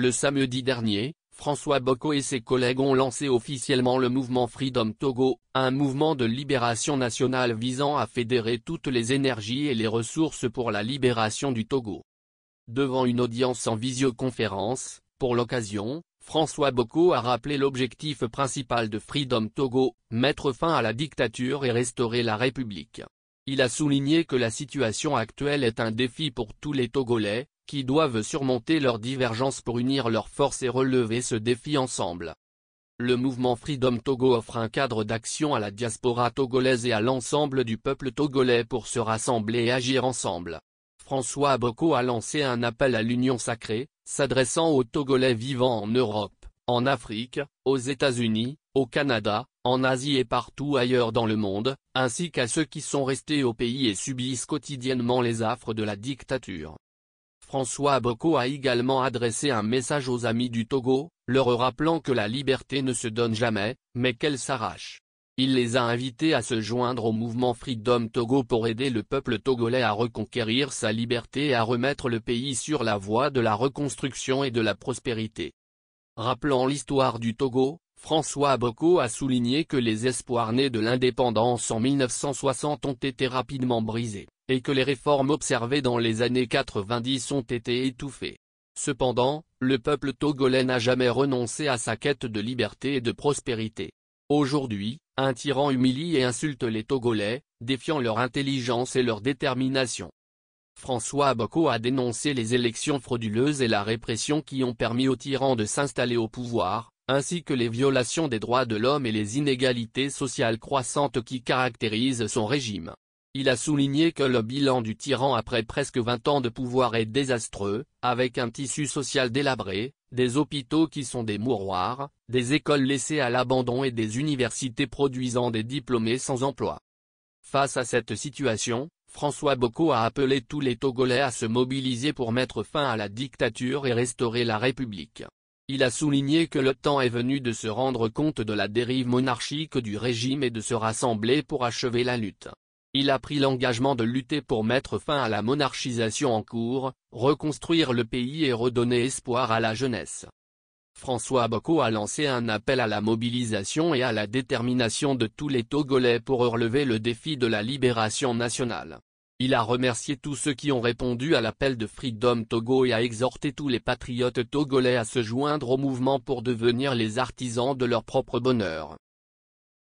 Le samedi dernier, François Bocco et ses collègues ont lancé officiellement le mouvement Freedom Togo, un mouvement de libération nationale visant à fédérer toutes les énergies et les ressources pour la libération du Togo. Devant une audience en visioconférence, pour l'occasion, François Bocco a rappelé l'objectif principal de Freedom Togo, mettre fin à la dictature et restaurer la République. Il a souligné que la situation actuelle est un défi pour tous les Togolais, qui doivent surmonter leurs divergences pour unir leurs forces et relever ce défi ensemble. Le mouvement Freedom Togo offre un cadre d'action à la diaspora togolaise et à l'ensemble du peuple togolais pour se rassembler et agir ensemble. François Aboko a lancé un appel à l'Union sacrée, s'adressant aux Togolais vivant en Europe, en Afrique, aux États-Unis, au Canada, en Asie et partout ailleurs dans le monde, ainsi qu'à ceux qui sont restés au pays et subissent quotidiennement les affres de la dictature. François Bocco a également adressé un message aux amis du Togo, leur rappelant que la liberté ne se donne jamais, mais qu'elle s'arrache. Il les a invités à se joindre au mouvement Freedom Togo pour aider le peuple togolais à reconquérir sa liberté et à remettre le pays sur la voie de la reconstruction et de la prospérité. Rappelant l'histoire du Togo, François Bocco a souligné que les espoirs nés de l'indépendance en 1960 ont été rapidement brisés, et que les réformes observées dans les années 90 ont été étouffées. Cependant, le peuple togolais n'a jamais renoncé à sa quête de liberté et de prospérité. Aujourd'hui, un tyran humilie et insulte les Togolais, défiant leur intelligence et leur détermination. François Bocco a dénoncé les élections frauduleuses et la répression qui ont permis aux tyrans de s'installer au pouvoir, ainsi que les violations des droits de l'homme et les inégalités sociales croissantes qui caractérisent son régime. Il a souligné que le bilan du tyran après presque 20 ans de pouvoir est désastreux, avec un tissu social délabré, des hôpitaux qui sont des mouroirs, des écoles laissées à l'abandon et des universités produisant des diplômés sans emploi. Face à cette situation, François Bocco a appelé tous les Togolais à se mobiliser pour mettre fin à la dictature et restaurer la République. Il a souligné que le temps est venu de se rendre compte de la dérive monarchique du régime et de se rassembler pour achever la lutte. Il a pris l'engagement de lutter pour mettre fin à la monarchisation en cours, reconstruire le pays et redonner espoir à la jeunesse. François Bocco a lancé un appel à la mobilisation et à la détermination de tous les Togolais pour relever le défi de la libération nationale. Il a remercié tous ceux qui ont répondu à l'appel de Freedom Togo et a exhorté tous les patriotes togolais à se joindre au mouvement pour devenir les artisans de leur propre bonheur.